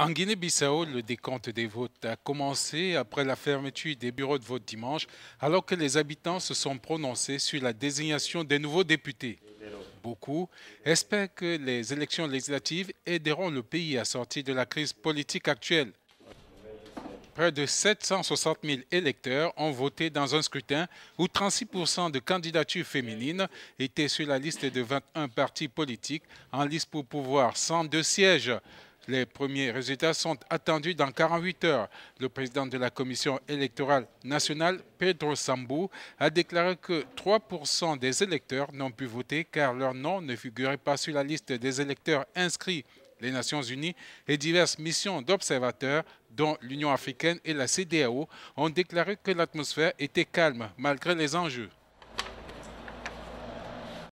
En Guinée-Bissau, le décompte des votes a commencé après la fermeture des bureaux de vote dimanche, alors que les habitants se sont prononcés sur la désignation des nouveaux députés. Beaucoup espèrent que les élections législatives aideront le pays à sortir de la crise politique actuelle. Près de 760 000 électeurs ont voté dans un scrutin où 36 de candidatures féminines étaient sur la liste de 21 partis politiques en liste pour pouvoir 102 sièges. Les premiers résultats sont attendus dans 48 heures. Le président de la Commission électorale nationale, Pedro Sambou, a déclaré que 3% des électeurs n'ont pu voter car leur nom ne figurait pas sur la liste des électeurs inscrits les Nations Unies et diverses missions d'observateurs, dont l'Union africaine et la CDAO, ont déclaré que l'atmosphère était calme malgré les enjeux.